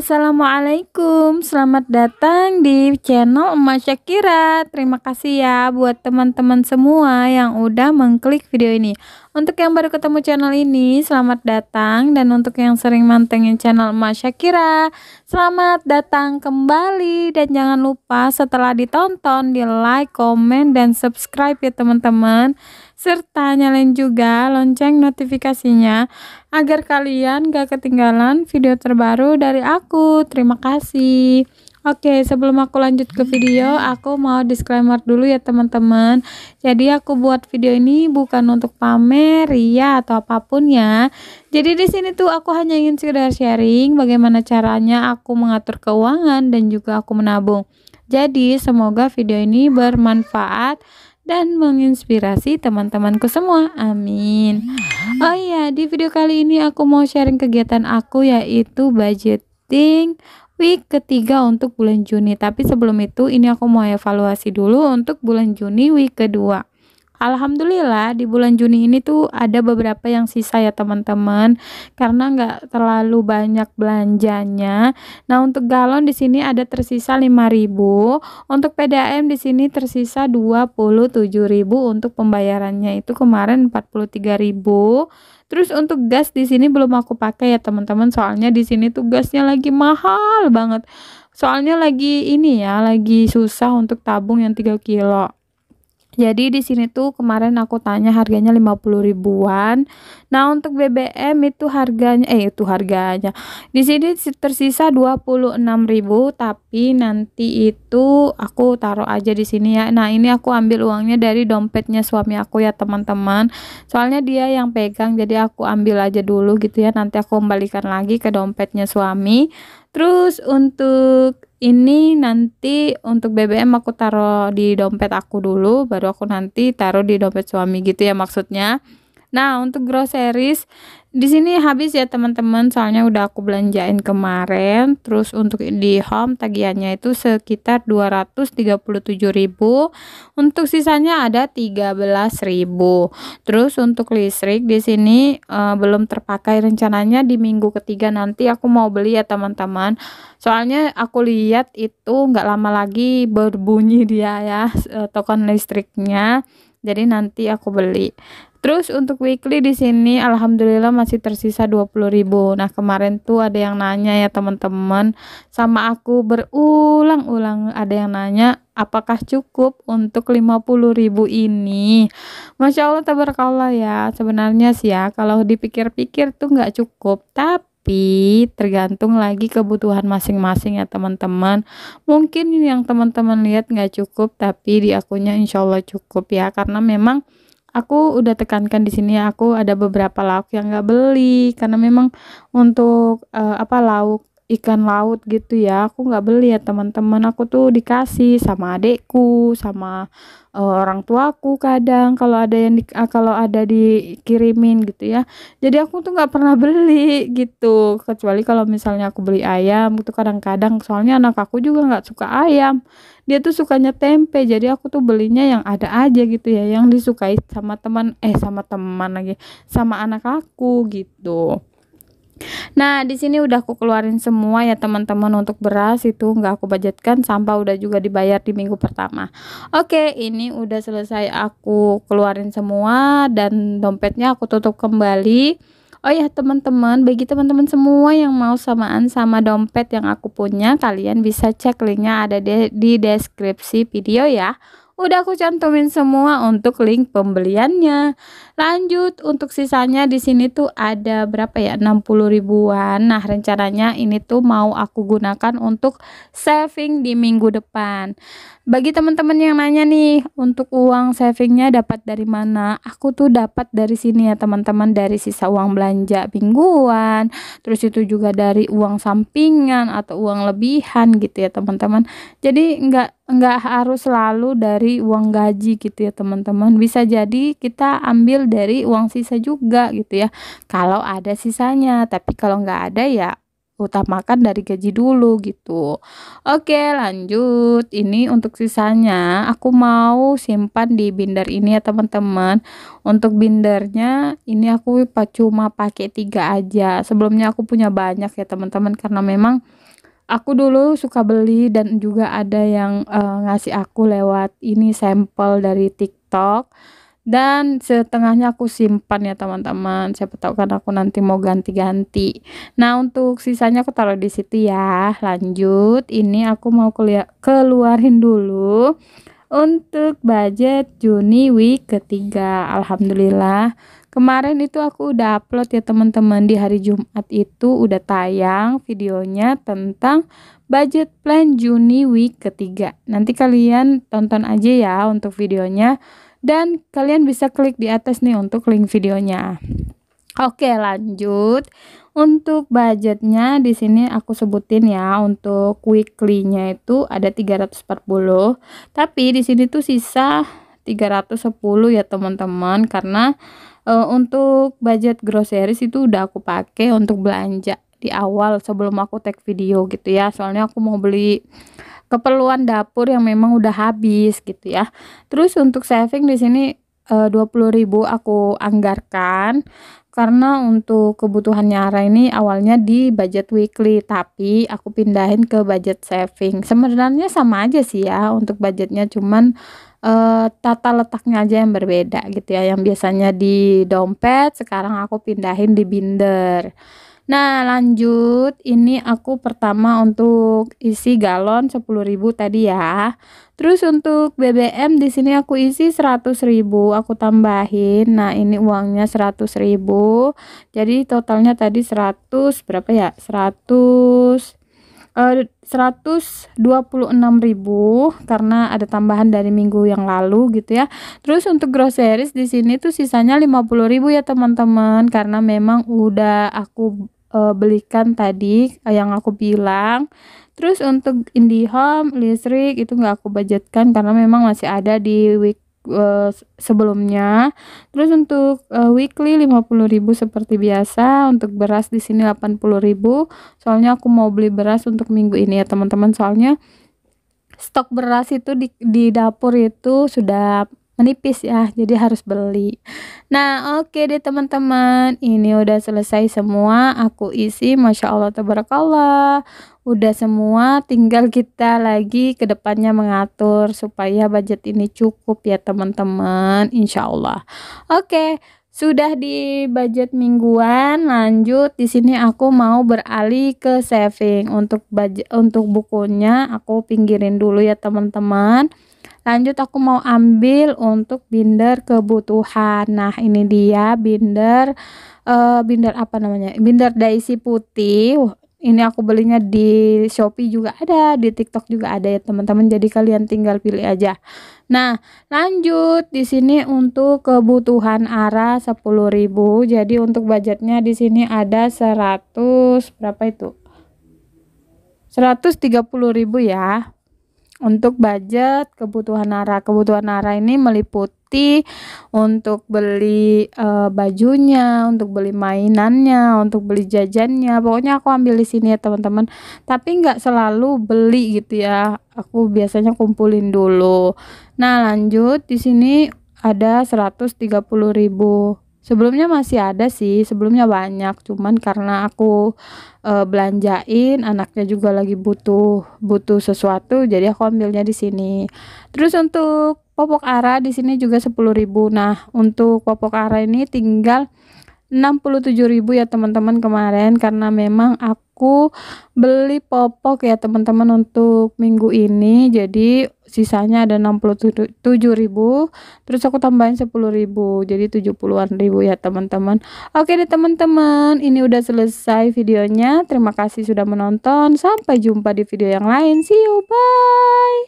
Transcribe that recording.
Assalamualaikum, selamat datang di channel Emak Syakira Terima kasih ya buat teman-teman semua yang udah mengklik video ini Untuk yang baru ketemu channel ini, selamat datang Dan untuk yang sering mantengin channel Emak Syakira Selamat datang kembali Dan jangan lupa setelah ditonton, di like, komen, dan subscribe ya teman-teman serta nyalain juga lonceng notifikasinya agar kalian gak ketinggalan video terbaru dari aku. Terima kasih. Oke, sebelum aku lanjut ke video, aku mau disclaimer dulu ya teman-teman. Jadi aku buat video ini bukan untuk pamer ya atau apapun ya. Jadi di sini tuh aku hanya ingin sekedar sharing bagaimana caranya aku mengatur keuangan dan juga aku menabung. Jadi semoga video ini bermanfaat dan menginspirasi teman-temanku semua. Amin. Hmm. Oh iya, di video kali ini aku mau sharing kegiatan aku yaitu budgeting week ketiga untuk bulan Juni. Tapi sebelum itu ini aku mau evaluasi dulu untuk bulan Juni week kedua. Alhamdulillah di bulan Juni ini tuh ada beberapa yang sisa ya teman-teman karena nggak terlalu banyak belanjanya. Nah untuk galon di sini ada tersisa 5.000, untuk PDAM di sini tersisa 27.000 untuk pembayarannya itu kemarin 43.000. Terus untuk gas di sini belum aku pakai ya teman-teman soalnya di sini tuh gasnya lagi mahal banget. Soalnya lagi ini ya, lagi susah untuk tabung yang 3 kilo. Jadi di sini tuh kemarin aku tanya harganya 50 ribuan, Nah, untuk BBM itu harganya eh itu harganya. Di sini tersisa 26.000 tapi nanti itu aku taruh aja di sini ya. Nah, ini aku ambil uangnya dari dompetnya suami aku ya, teman-teman. Soalnya dia yang pegang jadi aku ambil aja dulu gitu ya. Nanti aku kembalikan lagi ke dompetnya suami. Terus untuk ini nanti untuk BBM aku taruh di dompet aku dulu baru aku nanti taruh di dompet suami gitu ya maksudnya Nah, untuk groceries di sini habis ya teman-teman, soalnya udah aku belanjain kemarin. Terus untuk di home tagihannya itu sekitar 237.000. Untuk sisanya ada 13.000. Terus untuk listrik di sini uh, belum terpakai rencananya di minggu ketiga nanti aku mau beli ya teman-teman. Soalnya aku lihat itu nggak lama lagi berbunyi dia ya eh, token listriknya. Jadi nanti aku beli. Terus untuk weekly di sini alhamdulillah masih tersisa 20.000. Nah, kemarin tuh ada yang nanya ya teman-teman sama aku berulang-ulang ada yang nanya apakah cukup untuk 50.000 ini. Masya Allah tabarakallah ya. Sebenarnya sih ya kalau dipikir-pikir tuh nggak cukup, tapi tergantung lagi kebutuhan masing-masing ya teman-teman mungkin yang teman-teman lihat nggak cukup tapi di akunya InsyaAllah cukup ya karena memang aku udah tekankan di sini ya, aku ada beberapa lauk yang nggak beli karena memang untuk uh, apa lauk ikan laut gitu ya aku nggak beli ya teman-teman aku tuh dikasih sama adekku sama uh, orang tuaku kadang kalau ada yang di, uh, kalau ada dikirimin gitu ya jadi aku tuh nggak pernah beli gitu kecuali kalau misalnya aku beli ayam itu kadang-kadang soalnya anak aku juga nggak suka ayam dia tuh sukanya tempe jadi aku tuh belinya yang ada aja gitu ya yang disukai sama teman eh sama teman lagi sama anak aku gitu Nah, di sini udah aku keluarin semua ya teman-teman untuk beras itu nggak aku budgetkan, sampah udah juga dibayar di minggu pertama. Oke, ini udah selesai aku keluarin semua dan dompetnya aku tutup kembali. Oh ya teman-teman, bagi teman-teman semua yang mau samaan sama dompet yang aku punya, kalian bisa cek linknya ada di deskripsi video ya. Udah aku cantumin semua untuk link pembeliannya. Lanjut untuk sisanya di sini tuh ada berapa ya? 60 ribuan. Nah, rencananya ini tuh mau aku gunakan untuk saving di minggu depan. Bagi teman-teman yang nanya nih, untuk uang savingnya dapat dari mana? Aku tuh dapat dari sini ya, teman-teman, dari sisa uang belanja mingguan. Terus itu juga dari uang sampingan atau uang lebihan gitu ya, teman-teman. Jadi nggak nggak harus selalu dari uang gaji gitu ya teman-teman bisa jadi kita ambil dari uang sisa juga gitu ya kalau ada sisanya tapi kalau nggak ada ya utamakan dari gaji dulu gitu. Oke, lanjut. Ini untuk sisanya aku mau simpan di binder ini ya, teman-teman. Untuk bindernya ini aku cuma pakai tiga aja. Sebelumnya aku punya banyak ya, teman-teman, karena memang aku dulu suka beli dan juga ada yang uh, ngasih aku lewat ini sampel dari TikTok dan setengahnya aku simpan ya teman-teman siapa tahu kan aku nanti mau ganti-ganti nah untuk sisanya aku taruh di situ ya lanjut ini aku mau keluarin dulu untuk budget Juni week ketiga Alhamdulillah Kemarin itu aku udah upload ya teman-teman di hari Jumat itu udah tayang videonya tentang budget plan Juni week ketiga. Nanti kalian tonton aja ya untuk videonya dan kalian bisa klik di atas nih untuk link videonya. Oke, lanjut. Untuk budgetnya di sini aku sebutin ya untuk weekly-nya itu ada 340. Tapi di sini tuh sisa 310 ya teman-teman karena e, untuk budget groceries itu udah aku pakai untuk belanja di awal sebelum aku take video gitu ya soalnya aku mau beli keperluan dapur yang memang udah habis gitu ya terus untuk saving di sini eh, puluh e, 20.000 aku anggarkan karena untuk kebutuhan nyara ini awalnya di budget weekly tapi aku pindahin ke budget saving sebenarnya sama aja sih ya untuk budgetnya cuman uh, tata letaknya aja yang berbeda gitu ya yang biasanya di dompet sekarang aku pindahin di binder nah lanjut ini aku pertama untuk isi galon 10.000 tadi ya terus untuk BBM di sini aku isi 100.000 aku tambahin nah ini uangnya 100.000 jadi totalnya tadi 100 berapa ya 100 126.000 eh, karena ada tambahan dari minggu yang lalu gitu ya. Terus untuk groceries di sini tuh sisanya 50.000 ya teman-teman karena memang udah aku uh, belikan tadi eh, yang aku bilang. Terus untuk IndiHome, listrik itu nggak aku budgetkan karena memang masih ada di week uh, sebelumnya. Terus untuk uh, weekly 50.000 seperti biasa, untuk beras di sini 80.000. Soalnya aku mau beli beras untuk minggu ini ya, teman-teman. Soalnya stok beras itu di di dapur itu sudah menipis ya jadi harus beli nah oke okay deh teman-teman ini udah selesai semua aku isi masya Allah tabarakallah udah semua tinggal kita lagi ke depannya mengatur supaya budget ini cukup ya teman-teman insya Allah oke okay sudah di budget mingguan lanjut di sini aku mau beralih ke saving untuk budget untuk bukunya aku pinggirin dulu ya teman-teman lanjut aku mau ambil untuk binder kebutuhan nah ini dia binder uh, binder apa namanya binder daisy putih ini aku belinya di Shopee juga ada, di TikTok juga ada ya teman-teman. Jadi kalian tinggal pilih aja. Nah, lanjut di sini untuk kebutuhan ARA 10.000. Jadi untuk budgetnya di sini ada 100 berapa itu? 130.000 ya. Untuk budget kebutuhan Nara, kebutuhan Nara ini meliputi untuk beli e, bajunya, untuk beli mainannya, untuk beli jajannya. Pokoknya aku ambil di sini ya teman-teman. Tapi nggak selalu beli gitu ya. Aku biasanya kumpulin dulu. Nah lanjut di sini ada 130 ribu Sebelumnya masih ada sih, sebelumnya banyak, cuman karena aku e, belanjain, anaknya juga lagi butuh butuh sesuatu, jadi aku ambilnya di sini. Terus untuk popok ara di sini juga 10.000. Nah, untuk popok ara ini tinggal 67.000 ya teman-teman kemarin karena memang aku beli popok ya teman-teman untuk minggu ini. Jadi sisanya ada ribu, terus aku tambahin ribu, jadi 70-an ribu ya teman-teman oke deh teman-teman ini udah selesai videonya terima kasih sudah menonton sampai jumpa di video yang lain see you bye